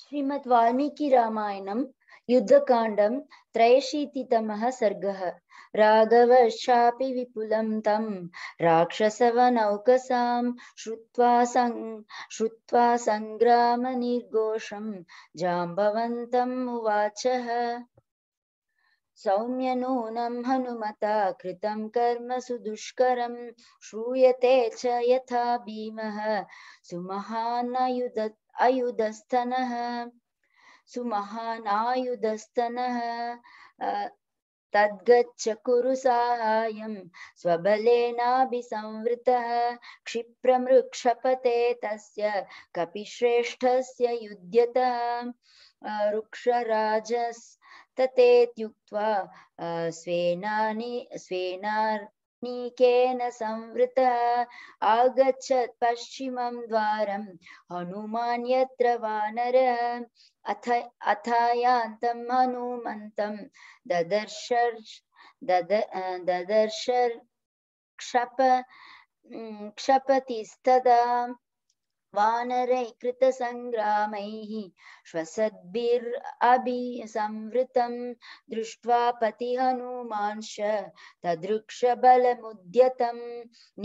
श्रीमद् वाल्मीकि रामायणं युद्धकाण्डं त्रयशीतितमः सर्गः राघवशापि विपुलं तं राक्षसवनौकसां श्रुत्वा सं श्रुत्वा सङ्ग्रामनिर्घोषं जाम्बवन्तम् उवाचः सौम्यनूनं हनुमता कृतं कर्म सुदुष्करं श्रूयते च यथा भीमः सुमहानायुध अयुधस्तनः सुमहानायुधस्तनः तद्गच्छ कुरु साहाय्यं स्वबलेनाभिसंवृतः क्षिप्रमृक्षपते तस्य कपिश्रेष्ठस्य युध्यतः वृक्षराजस्ततेत्युक्त्वा स्वेनानि स्वेनार् नीकेन संवृतः आगच्छत् पश्चिमं द्वारम् हनुमान् यत्र वानरः अथ अथायान्तं हनुमन्तं ददर्शर् दद ददर्शर् क्षप क्षपतिस्तदा वानरै कृतसङ्ग्रामैः श्वसद्भिरभि संवृतं दृष्ट्वा पतिहनुमांश तदृक्षबलमुद्यतं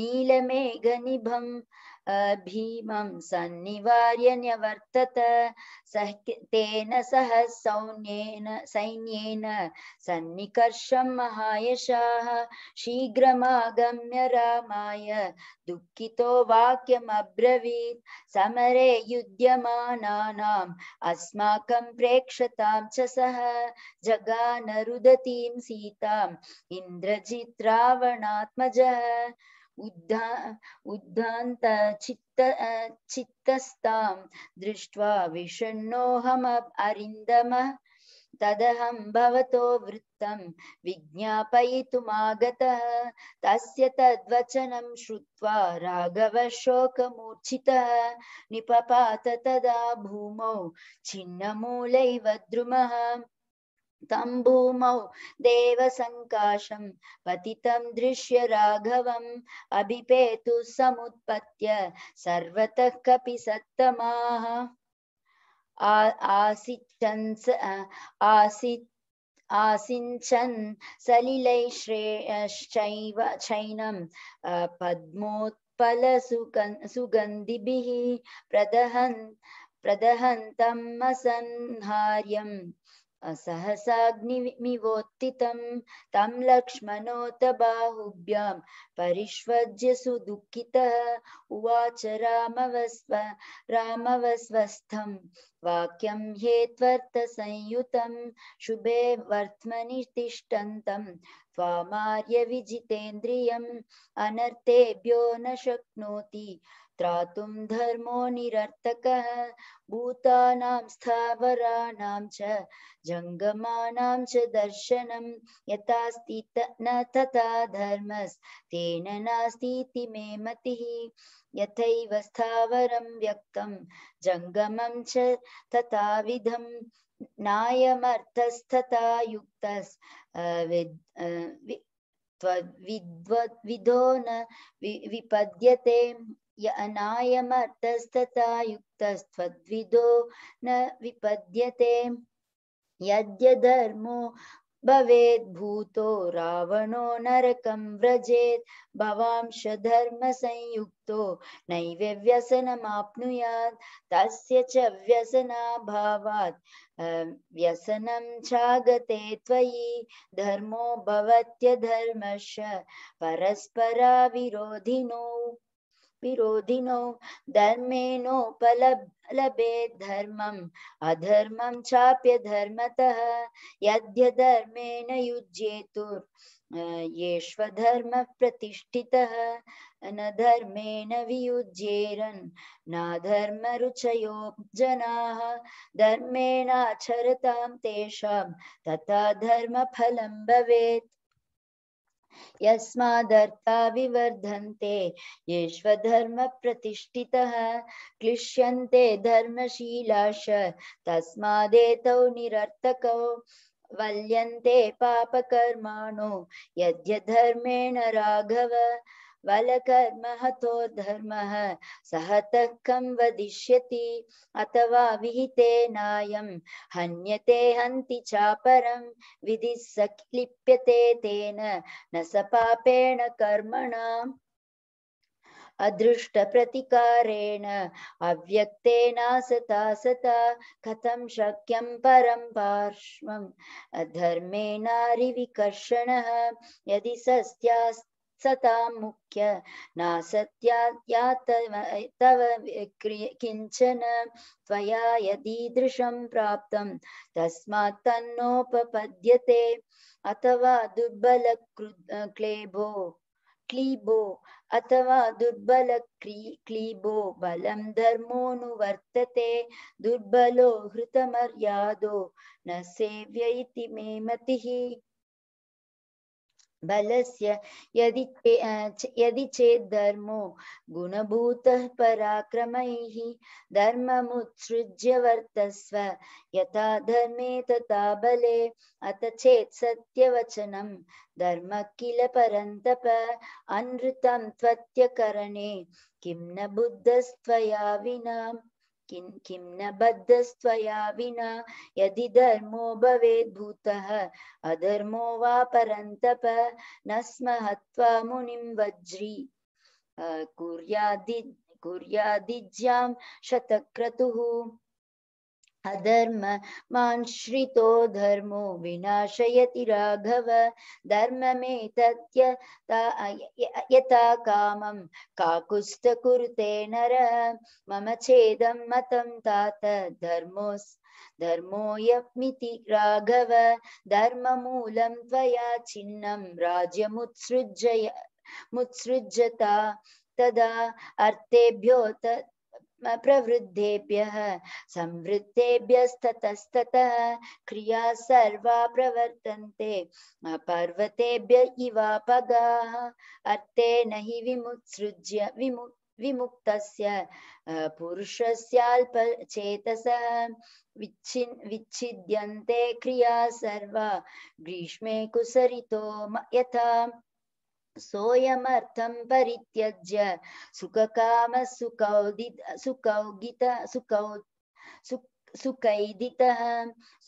नीलमेघनिभं भीमं सन्निवार्य न्यवर्तत सह तेन सह सौन्येन सैन्येन सन्निकर्षं महायशाः शीघ्रमागम्य रामाय दुःखितो वाक्यमब्रवीत् समरे युध्यमानानाम् अस्माकं प्रेक्षतां च सः जगान सीताम् इन्द्रजित् रावणात्मजः उद्धा उद्धान्त चित्त चित्तस्तां दृष्ट्वा विषण्णोऽहमप् अरिन्दमः तदहं भवतो वृत्तं विज्ञापयितुमागतः तस्य तद्वचनं श्रुत्वा राघवः निपपात तदा भूमौ छिन्नमूलैव द्रुमः तं भूमौ देवसङ्काशं पतितं दृश्य राघवम् अभिपेतु समुत्पत्य सर्वतः कपि सत्तमाः आसिच्छन् आसि आसिञ्चन् सलिलै श्रेश्चैव चैनं पद्मोत्पलसुगन् सुगन्धिभिः प्रदहन् प्रदहन्तम् असंहार्यम् असहसाग्निमिवोत्थितं तं लक्ष्मणोत बाहुभ्यां परिष्वज्य सुदुःखितः उवाच रामवस्व रामवस्वस्थं वाक्यं ह्येत्वर्थसंयुतं शुभे वर्त्मनि तिष्ठन्तं त्वामार्यविजितेन्द्रियम् अनर्थेभ्यो न शक्नोति त्रातुं धर्मो निरर्थकः भूतानां स्थावराणां च जङ्गमानां च दर्शनं यथा न तथा धर्मस्तेन नास्तीति मे मतिः यथैव स्थावरं व्यक्तं जङ्गमं च तथाविधं नायमर्थस्तथा युक्तस् विद्वद्विदो न विपद्यते य अनायमर्थस्तथा युक्तस्त्वद्विदो न विपद्यते यद्यधर्मो भूतो रावणो नरकं व्रजेत् भवांश धर्म संयुक्तो नैव व्यसनमाप्नुयात् तस्य च व्यसनाभावात् व्यसनं चागते त्वयि धर्मो भवत्यधर्मश्च परस्परा विरोधिनौ विरोधिनो धर्मेणोपलभेत् धर्मम् अधर्मं चाप्य धर्मतः यद्यधर्मेण युज्येतु येष्वधर्मः प्रतिष्ठितः न धर्मेण वियुज्येरन् न धर्मरुचयो जनाः धर्मेणाचरतां तेषां तथा धर्मफलं भवेत् यस्मादर्था विवर्धन्ते प्रतिष्ठितः क्लिश्यन्ते धर्मशीलाश तस्मादेतौ निरर्थकौ वल्यन्ते पापकर्माणो यद्यधर्मेण राघव वलकर्म बालकर्महतो धर्मः सहतकं वदिष्यति अथवा विहिते नायम हन्यते हन्ति चापरम विधि सक्लिप्यते तेन न स पापेण कर्मणा अदृष्टप्रतिकारेण अव्यक्तेनासता सता सता कथं शक्यं परं पार्श्वम् अधर्मेणारिविकर्षणः यदि सस्यास् सता मुख्य नासत्या तव किञ्चन त्वया यदीदृशं प्राप्तं तस्मात् तन्नोपपद्यते अथवा दुर्बल क्लेबो क्लीबो अथवा दुर्बल क्लीबो बलं धर्मोऽनुवर्तते दुर्बलो हृतमर्यादो न सेव्य इति मे मतिः बलस्य यदि यदि चेत् धर्मो गुणभूतः पराक्रमैः धर्ममुत्सृज्य वर्तस्व यथा धर्मे तथा बले अत चेत् सत्यवचनं धर्म किल परन्तप अनृतं त्वत्यकरणे किं न बुद्धस्त्वया विना किं किं न बद्धस्त्वया विना यदि धर्मो भवेद्भूतः अधर्मो वा परन्तप न स्म हत्वा मुनिं वज्री कुर्यादि कुर्यादिज्यां शतक्रतुः अधर्म मांश्रितो धर्मो विनाशयति राघव धर्ममेतत्य यथा कामं काकुस्तकुरुते नर मम छेदं मतं तात धर्मोस् धर्मोऽयमिति राघव धर्ममूलं त्वया छिन्नं राज्यमुत्सृज्य मुत्सृज्यता तदा अर्थेभ्यो प्रवृद्धेभ्य संवृद्धेभ्यस्ततस्ततः क्रिया सर्वा प्रवर्तन्ते पर्वतेभ्य इवापगाः अर्थेन हि विमुत्सृज्य विमु विमुक्तस्य पुरुषस्याल्पचेतसः विच्छिन् विच्छिद्यन्ते क्रिया सर्वा ग्रीष्मे कुसरितो यथा सोऽयमर्थं परित्यज्य सुखकामसुकौदि सुकौगित सुकौ सुख सुखैदितः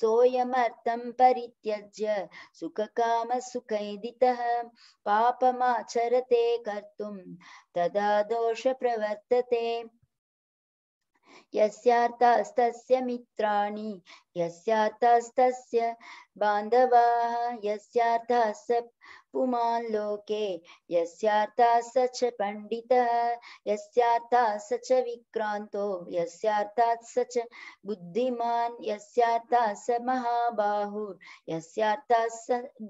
सोऽयमर्थं परित्यज्य सुखकामसुखैदितः पापमाचरते कर्तुं तदा दोषप्रवर्तते यस्यार्थस्तस्य मित्राणि यस्यार्थस्तस्य बान्धवाः यस्यार्थः स पुमान् लोके यस्यार्थः स च पण्डितः च विक्रान्तो च बुद्धिमान्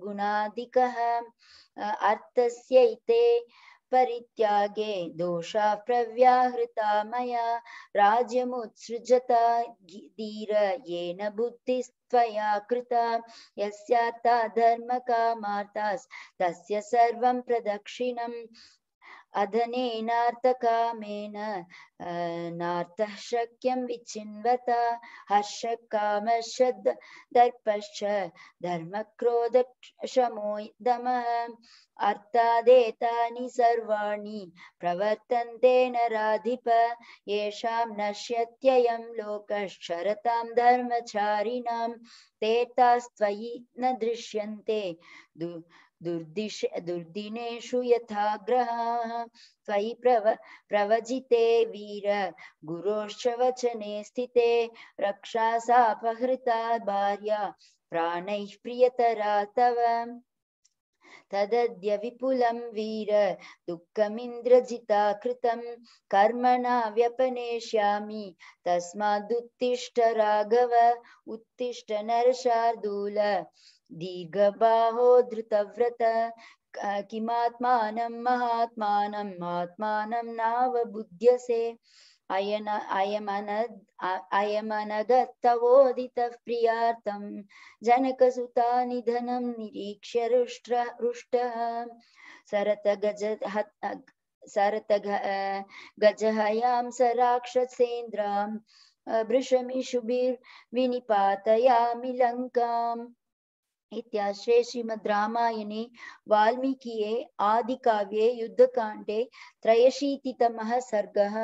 गुणाधिकः परित्यागे दोषा प्रव्याहृता मया राज्यमुत्सृजत धीर येन बुद्धिस्त्वया कृता धर्म धर्मकामार्तास्तस्य सर्वं प्रदक्षिणं अधनेनार्थकामेन नार्थः शक्यं विचिन्वता हर्षकामश्रद्ध दर्पश्च धर्मक्रोधक्षमो दमः अर्थादेतानि सर्वाणि प्रवर्तन्ते नराधिप येषां नश्यत्ययं लोकश्चरतां धर्मचारिणां ते तास्त्वयि न दृश्यन्ते दुर्दिश दुर्दिनेषु यथा ग्रहाः त्वयि प्रव प्रवजिते वीर गुरोश्च वचने स्थिते रक्षासापहृता भार्या प्राणैः प्रियतरा तव तदद्य विपुलं वीर दुःखमिन्द्रजिता कृतं कर्मणा व्यपनेष्यामि तस्मादुत्तिष्ठ राघव उत्तिष्ठ नरशार्दूल दीर्घ धृतव्रत किमात्मानं महात्मानम् आत्मानं नावबुध्यसे अयन अयमनद् अयमनदत्तवोदितः प्रियार्थं जनकसुता निधनं निरीक्ष्य रुष्ट रुष्टः गज सरत गजहयां स राक्षसेन्द्रां लङ्काम् इत्याश्रे श्रीमद्रामायणे वाल्मीकिये आदिकाव्ये युद्धकाण्डे त्रयशीतितमः सर्गः